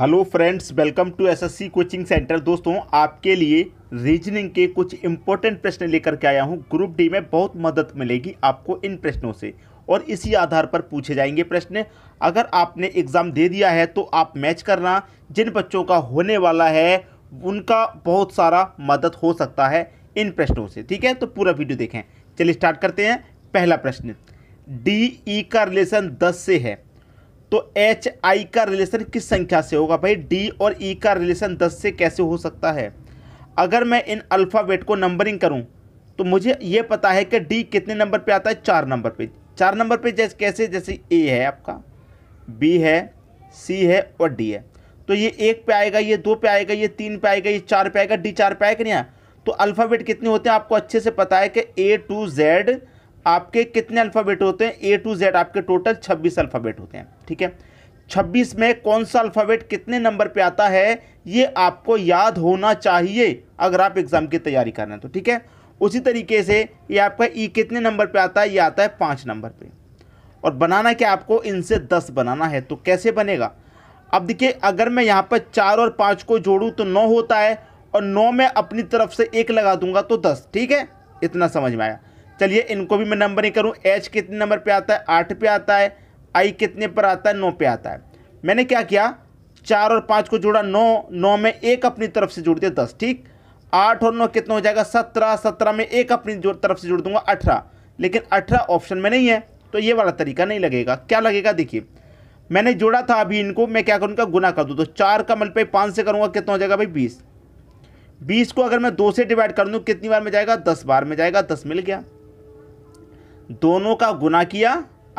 hello friends welcome to SSC coaching centre दोस्तों आपके लिए रीजनिंग के कुछ इंपॉर्टेंट प्रश्न लेकर के आया हूं ग्रुप डी में बहुत मदद मिलेगी आपको इन प्रश्नों से और इसी आधार पर पूछे जाएंगे प्रश्न अगर आपने एग्ज़ाम दे दिया है तो आप मैच करना जिन बच्चों का होने वाला है उनका बहुत सारा मदद हो सकता है इन प्रश्नों से ठीक है तो पूरा वीडियो देखें चलिए स्टार्ट करते हैं पहला प्रश्न डी ई e का रिलेशन दस से है तो एच आई का रिलेशन किस संख्या से होगा भाई डी और ई e का रिलेशन दस से कैसे हो सकता है अगर मैं इन अल्फ़ाबेट को नंबरिंग करूं तो मुझे ये पता है कि डी कितने नंबर पे आता है चार नंबर पे चार नंबर पे जैसे कैसे जैसे ए है आपका बी है सी है और डी है तो ये एक पे आएगा ये दो पे आएगा ये तीन पे आएगा ये चार पे आएगा डी चार पे आएगा नहीं तो अल्फ़ाबेट कितने होते हैं आपको अच्छे से पता है कि ए टू जेड आपके कितने अल्फ़ाबेट होते हैं ए टू जेड आपके टोटल छब्बीस अल्फ़ाबेट होते हैं ठीक है छब्बीस में कौन सा अल्फ़ाबेट कितने नंबर पे आता है ये आपको याद होना चाहिए अगर आप एग्ज़ाम की तैयारी कर रहे हैं तो ठीक है उसी तरीके से ये आपका ई e कितने नंबर पे आता है ये आता है पाँच नंबर पे और बनाना क्या आपको इनसे दस बनाना है तो कैसे बनेगा अब देखिए अगर मैं यहाँ पर चार और पाँच को जोड़ूँ तो नौ होता है और नौ में अपनी तरफ से एक लगा दूंगा तो दस ठीक है इतना समझ में आया चलिए इनको भी मैं नंबर ही करूँ एच कितने नंबर पे आता है आठ पे आता है आई कितने पर आता है नौ पे आता है मैंने क्या किया चार और पाँच को जोड़ा नौ नौ में एक अपनी तरफ से जुड़ दिया दस ठीक आठ और नौ कितना हो जाएगा सत्रह सत्रह में एक अपनी तरफ से जुड़ दूंगा अठारह लेकिन अठारह ऑप्शन में नहीं है तो ये वाला तरीका नहीं लगेगा क्या लगेगा देखिए मैंने जोड़ा था अभी इनको मैं क्या करूँगा गुना कर दूँ तो चार का मल पे पाँच से करूँगा कितना हो जाएगा भाई बीस बीस को अगर मैं दो से डिवाइड कर दूँ कितनी बार में जाएगा दस बार में जाएगा दस मिल गया दोनों का गुना किया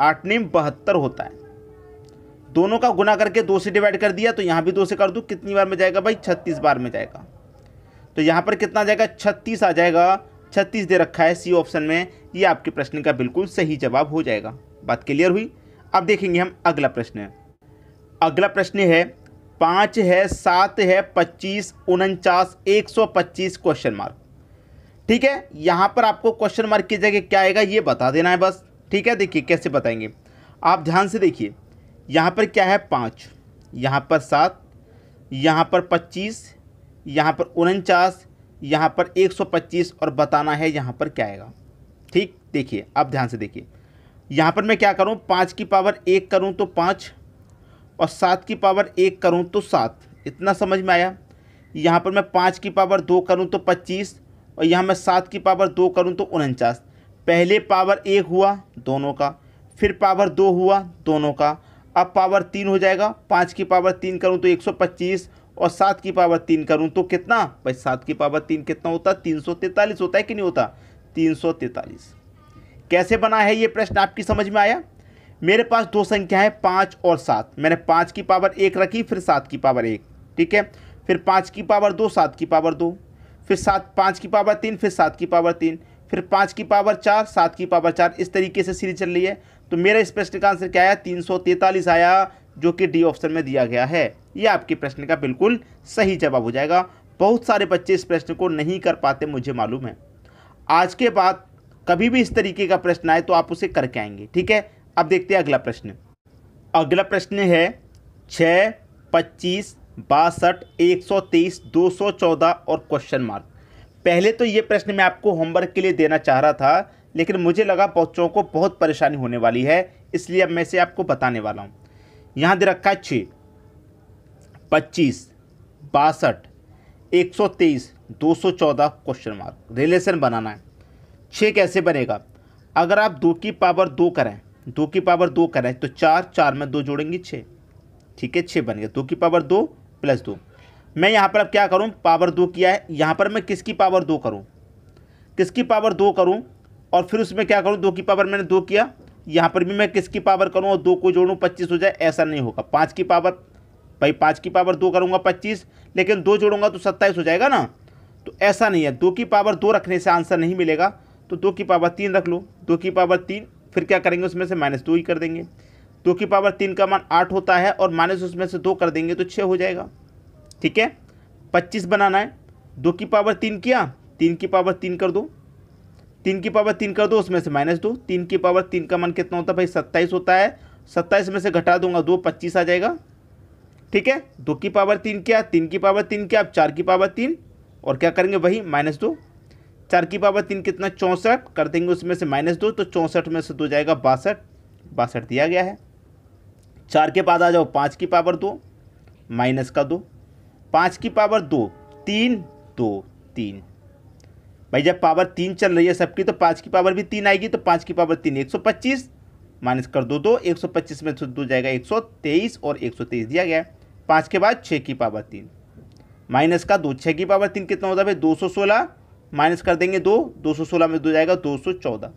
आठ निम बहत्तर होता है दोनों का गुना करके दो से डिवाइड कर दिया तो यहाँ भी दो से कर दूँ कितनी बार में जाएगा भाई छत्तीस बार में जाएगा तो यहाँ पर कितना जाएगा छत्तीस आ जाएगा छत्तीस दे रखा है सी ऑप्शन में ये आपके प्रश्न का बिल्कुल सही जवाब हो जाएगा बात क्लियर हुई अब देखेंगे हम अगला प्रश्न अगला प्रश्न है पाँच है सात है पच्चीस उनचास एक सौ पच्चीस क्वेश्चन मार्क ठीक है यहाँ पर आपको क्वेश्चन मार्क की जगह क्या आएगा ये बता देना है बस ठीक है देखिए कैसे बताएंगे आप ध्यान से देखिए यहाँ पर क्या है पाँच यहाँ पर सात यहाँ पर पच्चीस यहाँ पर उनचास यहाँ पर एक सौ पच्चीस और बताना है यहाँ पर क्या आएगा ठीक देखिए आप ध्यान से देखिए यहाँ पर मैं क्या करूँ पाँच की पावर एक करूँ तो पाँच और सात की पावर एक करूँ तो सात इतना समझ में आया यहाँ पर मैं पाँच की पावर दो करूँ तो पच्चीस और यहाँ मैं सात की पावर दो करूँ तो उनचास पहले पावर एक हुआ दोनों का फिर पावर दो हुआ दोनों का अब पावर तीन हो जाएगा पाँच की पावर तीन करूँ तो एक सौ पच्चीस और सात की पावर तीन करूँ तो कितना भाई सात की पावर तीन कितना होता है तीन सौ तैंतालीस होता है कि नहीं होता तीन सौ तैंतालीस कैसे बना है ये प्रश्न आपकी समझ में आया मेरे पास दो संख्या है पाँच और सात मैंने पाँच की पावर एक रखी फिर सात की पावर एक ठीक है फिर पाँच की पावर दो सात की पावर दो फिर सात पाँच की पावर तीन फिर सात की पावर तीन फिर पाँच की पावर चार सात की पावर चार इस तरीके से सीरीज चल रही है तो मेरा इस प्रश्न का आंसर क्या आया तीन सौ तैंतालीस आया जो कि डी ऑप्शन में दिया गया है ये आपके प्रश्न का बिल्कुल सही जवाब हो जाएगा बहुत सारे बच्चे इस प्रश्न को नहीं कर पाते मुझे मालूम है आज के बाद कभी भी इस तरीके का प्रश्न आए तो आप उसे करके आएंगे ठीक है अब देखते हैं अगला प्रश्न अगला प्रश्न है छः पच्चीस बासठ एक सौ तेईस दो सौ चौदह और क्वेश्चन मार्क पहले तो ये प्रश्न मैं आपको होमवर्क के लिए देना चाह रहा था लेकिन मुझे लगा बच्चों को बहुत परेशानी होने वाली है इसलिए अब मैं इसे आपको बताने वाला हूँ यहाँ दे रखा है छः पच्चीस बासठ एक सौ तेईस दो सौ चौदह क्वेश्चन मार्क रिलेशन बनाना है छः कैसे बनेगा अगर आप दो की पावर दो करें दो की पावर दो करें तो चार चार में दो जोड़ेंगे छः ठीक है छः बन गया दो की पावर दो प्लस दो मैं यहाँ पर अब क्या करूँ पावर दो किया है यहाँ पर मैं किसकी पावर दो करूँ किसकी पावर दो करूँ और फिर उसमें क्या करूँ दो की पावर मैंने दो किया यहाँ पर भी मैं किसकी पावर करूँ और दो को जोड़ूँ पच्चीस हो जाए ऐसा नहीं होगा पाँच की पावर भाई पाँच की पावर दो करूँगा पच्चीस लेकिन दो जोड़ूंगा तो सत्ताईस हो जाएगा ना तो ऐसा नहीं है दो की पावर दो रखने से आंसर नहीं मिलेगा तो दो की पावर तीन रख लो दो की पावर तीन फिर क्या करेंगे उसमें से माइनस दो ही कर देंगे दो की पावर तीन का मान आठ होता है और माइनस उसमें से दो कर देंगे तो छः हो जाएगा ठीक है पच्चीस बनाना है दो की पावर तीन किया तीन की पावर तीन कर दो तीन की पावर तीन कर दो उसमें से माइनस दो तीन की पावर तीन का मान कितना होता है भाई सत्ताईस होता है सत्ताईस में से घटा दूंगा दो पच्चीस आ जाएगा ठीक है दो की पावर तीन क्या तीन की पावर तीन क्या अब चार की पावर तीन और क्या करेंगे वही माइनस दो चार की पावर तीन कितना चौंसठ कर देंगे उसमें से माइनस दो तो चौंसठ में से दो जाएगा बासठ बासठ दिया गया है चार के पास आ जाओ पाँच की पावर दो माइनस का दो पाँच की पावर दो तीन दो तीन भाई जब पावर तीन चल रही है सबकी तो पाँच की पावर भी तीन आएगी तो पाँच की पावर तीन एक सौ पच्चीस माइनस कर दो दो एक सौ पच्चीस में दो जाएगा एक सौ तेईस और एक सौ तेईस दिया गया है पाँच के बाद छः की पावर तीन माइनस का दो छः की पावर तीन कितना होता है भाई दो सौ सोलह माइनस कर देंगे दो दो सौ सोलह में दो जाएगा दो सौ चौदह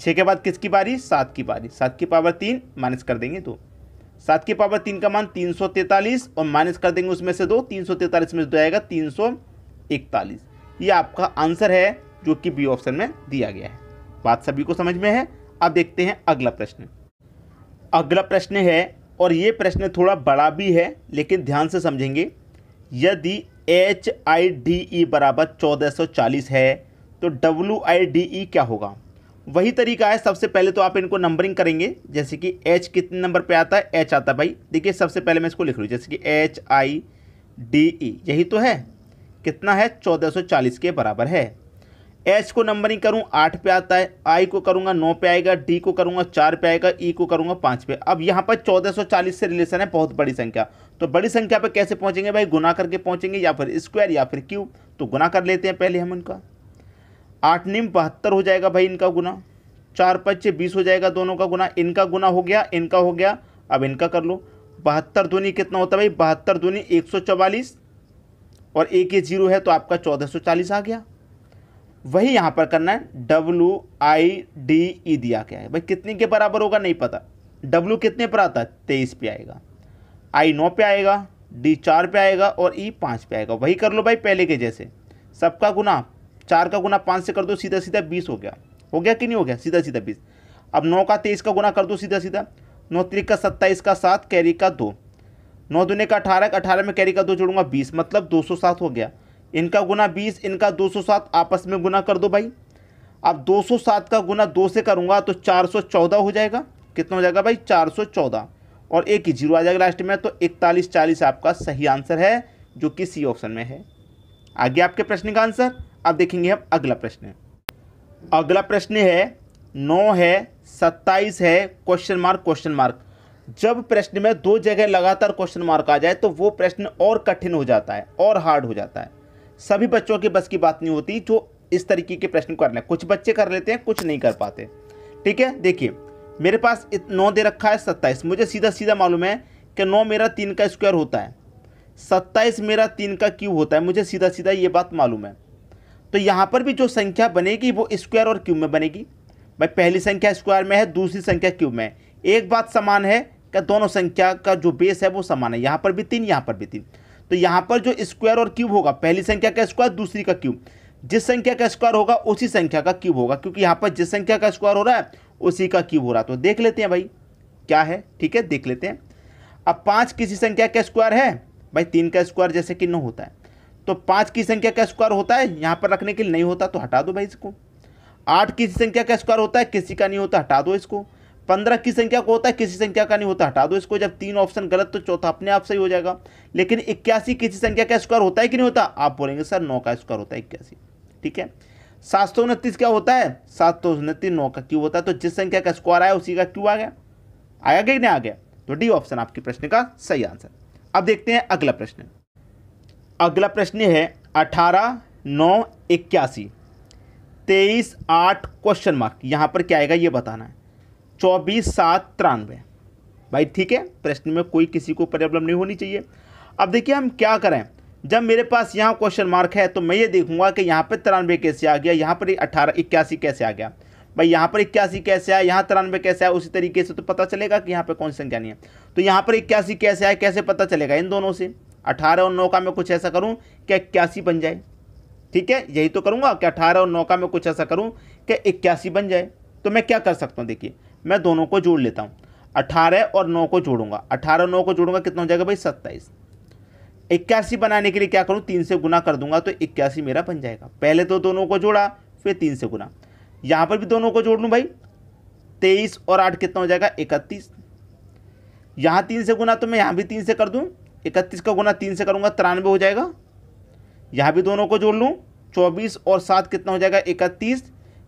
छः के बाद किसकी बारी सात की बारी सात की पावर तीन माइनस कर देंगे दो सात की पावर तीन का मान तीन सौ तैतालीस और माइनस कर देंगे उसमें से दो तीन सौ तैतालीस में से दो आएगा तीन सौ इकतालीस ये आपका आंसर है जो कि बी ऑप्शन में दिया गया है बात सभी को समझ में है अब देखते हैं अगला प्रश्न अगला प्रश्न है और ये प्रश्न थोड़ा बड़ा भी है लेकिन ध्यान से समझेंगे यदि एच आई डी ई बराबर चौदह सौ चालीस है तो डब्ल्यू आई डी ई क्या होगा वही तरीका है सबसे पहले तो आप इनको नंबरिंग करेंगे जैसे कि एच कितने नंबर पे आता है एच आता है भाई देखिए सबसे पहले मैं इसको लिख लूँ जैसे कि एच आई डी ई यही तो है कितना है 1440 के बराबर है एच को नंबरिंग करूँ आठ पे आता है आई को करूँगा नौ पे आएगा डी को करूँगा चार पे आएगा ई e को करूँगा पाँच पे अब यहाँ पर 1440 से रिलेशन है बहुत बड़ी संख्या तो बड़ी संख्या पर कैसे पहुँचेंगे भाई गुना करके पहुँचेंगे या फिर स्क्वायर या फिर क्यूब तो गुना कर लेते हैं पहले हम उनका आठ निम बहत्तर हो जाएगा भाई इनका गुना चार पच्चे बीस हो जाएगा दोनों का गुना इनका गुना हो गया इनका हो गया अब इनका कर लो बहत्तर दूनी कितना होता है भाई बहत्तर दूनी एक सौ चवालीस और एक ये जीरो है तो आपका चौदह सौ चालीस आ गया वही यहाँ पर करना है डब्लू आई डी ई दिया गया है भाई कितने के बराबर होगा नहीं पता डब्लू कितने पर आता है तेईस पे आएगा आई नौ पे आएगा डी चार पे आएगा और ई e पाँच पे आएगा वही कर लो भाई पहले के जैसे सबका गुना चार का गुना पाँच से कर दो सीधा सीधा बीस हो गया हो गया कि नहीं हो गया सीधा सीधा बीस अब नौ का तेईस का गुना कर दो सीधा सीधा नौ तरीक का सत्ताईस का सात कैरी का दो नौ दुने का अठारह अठारह में कैरी का दो जोड़ूंगा बीस मतलब दो सौ सात हो गया इनका गुना बीस इनका दो सौ सात आपस में गुना कर दो भाई अब दो सौ सात का गुना दो से करूँगा तो चार सौ चौदह हो जाएगा कितना हो जाएगा भाई चार सौ चौदह और एक ही जीरो आ जाएगा लास्ट में तो इकतालीस चालीस आपका सही आंसर है जो कि सी ऑप्शन में है आगे आपके प्रश्न का आंसर अब देखेंगे हम अगला प्रश्न अगला प्रश्न है नौ है सत्ताईस है क्वेश्चन मार्क क्वेश्चन मार्क जब प्रश्न में दो जगह लगातार क्वेश्चन मार्क आ जाए तो वो प्रश्न और कठिन हो जाता है और हार्ड हो जाता है सभी बच्चों के बस की बात नहीं होती जो इस तरीके के प्रश्न कर लें कुछ बच्चे कर लेते हैं कुछ नहीं कर पाते ठीक है देखिए मेरे पास नौ दे रखा है सत्ताईस मुझे सीधा सीधा मालूम है कि नौ मेरा तीन का स्क्वायर होता है सत्ताईस मेरा तीन का क्यूब होता है मुझे सीधा सीधा ये बात मालूम है तो यहाँ पर भी जो संख्या बनेगी वो स्क्वायर और क्यूब में बनेगी भाई पहली संख्या स्क्वायर में है दूसरी संख्या क्यूब में है एक बात समान है कि दोनों संख्या का जो बेस है वो समान है यहाँ पर भी तीन यहाँ पर भी तीन तो यहाँ पर जो स्क्वायर और क्यूब होगा पहली संख्या का स्क्वायर दूसरी का क्यूब जिस संख्या का स्क्वायर होगा उसी संख्या का क्यूब होगा क्योंकि यहाँ पर जिस संख्या का स्क्वायर हो रहा है उसी का क्यूब हो रहा तो देख लेते हैं भाई क्या है ठीक है देख लेते हैं अब पाँच किसी संख्या का स्क्वायर है भाई तीन का स्क्वायर जैसे कि नौ होता है तो पाँच की संख्या का स्क्वायर होता है यहाँ पर रखने के लिए नहीं होता तो हटा दो भाई इसको आठ की संख्या का स्क्वायर होता है किसी का नहीं होता हटा दो इसको पंद्रह की संख्या को होता है किसी संख्या का नहीं होता हटा दो इसको जब तीन ऑप्शन गलत तो चौथा अपने आप सही हो जाएगा लेकिन इक्यासी किसी संख्या का स्क्वायर होता है कि नहीं होता आप बोलेंगे सर नौ का स्क्वायर होता है इक्यासी ठीक है सात सौ उनतीस क्या होता है सात सौ उनतीस नौ का क्यों होता है तो जिस संख्या का स्क्वायर आया उसी का क्यों आ गया आया गया कि नहीं आ गया तो डी ऑप्शन आपके प्रश्न का सही आंसर अब देखते हैं अगला प्रश्न अगला प्रश्न है अठारह नौ इक्यासी तेईस आठ क्वेश्चन मार्क यहाँ पर क्या आएगा ये बताना है चौबीस सात तिरानवे भाई ठीक है प्रश्न में कोई किसी को प्रॉब्लम नहीं होनी चाहिए अब देखिए हम क्या करें जब मेरे पास यहाँ क्वेश्चन मार्क है तो मैं ये देखूंगा कि यहाँ पर तिरानवे कैसे आ गया यहाँ पर अठारह इक्यासी कैसे आ गया भाई यहाँ पर इक्यासी कैसे आया यहाँ तिरानवे कैसे आया उसी तरीके से तो पता चलेगा कि यहाँ पर कौन संख्या नहीं है तो यहाँ पर इक्यासी कैसे आया कैसे पता चलेगा इन दोनों से अठारह और नौ का मैं कुछ ऐसा करूँ कि इक्यासी बन जाए ठीक है यही तो करूँगा कि अठारह और नौ का मैं कुछ ऐसा करूँ कि इक्यासी बन जाए तो मैं क्या कर सकता हूँ देखिए मैं दोनों को जोड़ लेता हूँ अठारह और नौ को जोड़ूंगा अठारह और नौ को जोड़ूंगा कितना हो जाएगा भाई सत्ताईस इक्यासी बनाने के लिए क्या करूँ तीन से गुना कर दूंगा तो इक्यासी मेरा बन जाएगा पहले तो दोनों को जोड़ा फिर तीन से गुना यहाँ पर भी दोनों को जोड़ लूँ भाई तेईस और आठ कितना हो जाएगा इकतीस यहाँ तीन से गुना तो मैं यहाँ भी तीन से कर दूँ इकतीस का गुना तीन से करूँगा तिरानवे हो जाएगा यहाँ भी दोनों को जोड़ लूँ चौबीस और सात कितना हो जाएगा इकतीस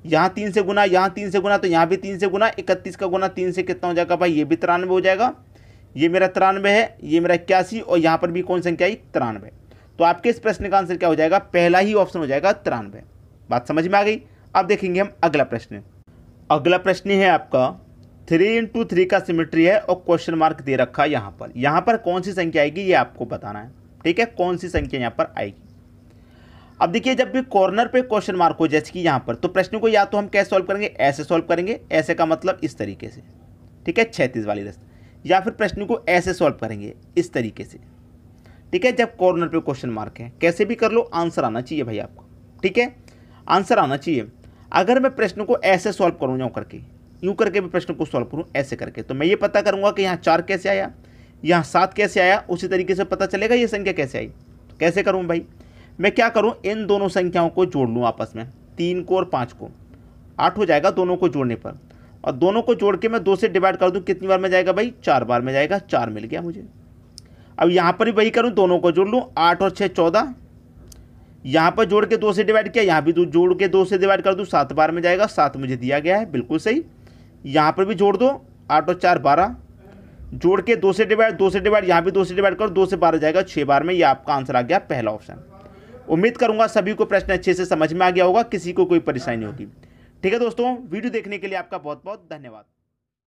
यहाँ तीन से गुना यहाँ तीन से गुना तो यहाँ भी तीन से गुना इकतीस का गुना तीन से कितना हो जाएगा भाई ये भी तिरानवे हो जाएगा ये मेरा तिरानवे है ये मेरा इक्यासी और यहाँ पर भी कौन संख्या आई तिरानवे तो आपके इस प्रश्न का आंसर क्या हो जाएगा पहला ही ऑप्शन हो जाएगा तिरानवे बात समझ में आ गई अब देखेंगे हम अगला प्रश्न अगला प्रश्न है आपका थ्री इंटू थ्री का सिमेट्री है और क्वेश्चन मार्क दे रखा है यहाँ पर यहाँ पर कौन सी संख्या आएगी ये आपको बताना है ठीक है कौन सी संख्या यहाँ पर आएगी अब देखिए जब भी कॉर्नर पे क्वेश्चन मार्क हो जैसे कि यहाँ पर तो प्रश्न को या तो हम कैसे सॉल्व करेंगे ऐसे सॉल्व करेंगे ऐसे का मतलब इस तरीके से ठीक है छैतीस वाली रस्त या फिर प्रश्न को ऐसे सॉल्व करेंगे इस तरीके से ठीक है जब कॉर्नर पर क्वेश्चन मार्क है कैसे भी कर लो आंसर आना चाहिए भाई आपको ठीक है आंसर आना चाहिए अगर मैं प्रश्न को ऐसे सॉल्व करूँ जाऊँ करके यूं करके मैं प्रश्न को सॉल्व करूँ ऐसे करके तो मैं ये पता करूँगा कि यहाँ चार कैसे आया यहाँ सात कैसे आया उसी तरीके से पता चलेगा ये संख्या कैसे आई तो कैसे करूँ भाई मैं क्या करूँ इन दोनों संख्याओं को जोड़ लूँ आपस में तीन को और पाँच को आठ हो जाएगा दोनों को जोड़ने पर और दोनों को जोड़ के मैं दो से डिवाइड कर दूँ कितनी बार में जाएगा भाई चार बार में जाएगा चार मिल गया मुझे अब यहाँ पर भी वही करूँ दोनों को जोड़ लूँ आठ और छः चौदह यहाँ पर जोड़ के दो से डिवाइड किया यहाँ भी जोड़ के दो से डिवाइड कर दूँ सात बार में जाएगा सात मुझे दिया गया है बिल्कुल सही यहाँ पर भी जोड़ दो आठ और चार बारह जोड़ के दो से डिवाइड दो से डिवाइड यहाँ भी दो से डिवाइड करो दो से बारह जाएगा छः बार में ये आपका आंसर आ गया पहला ऑप्शन उम्मीद करूंगा सभी को प्रश्न अच्छे से समझ में आ गया होगा किसी को कोई परेशानी होगी ठीक है दोस्तों वीडियो देखने के लिए आपका बहुत बहुत धन्यवाद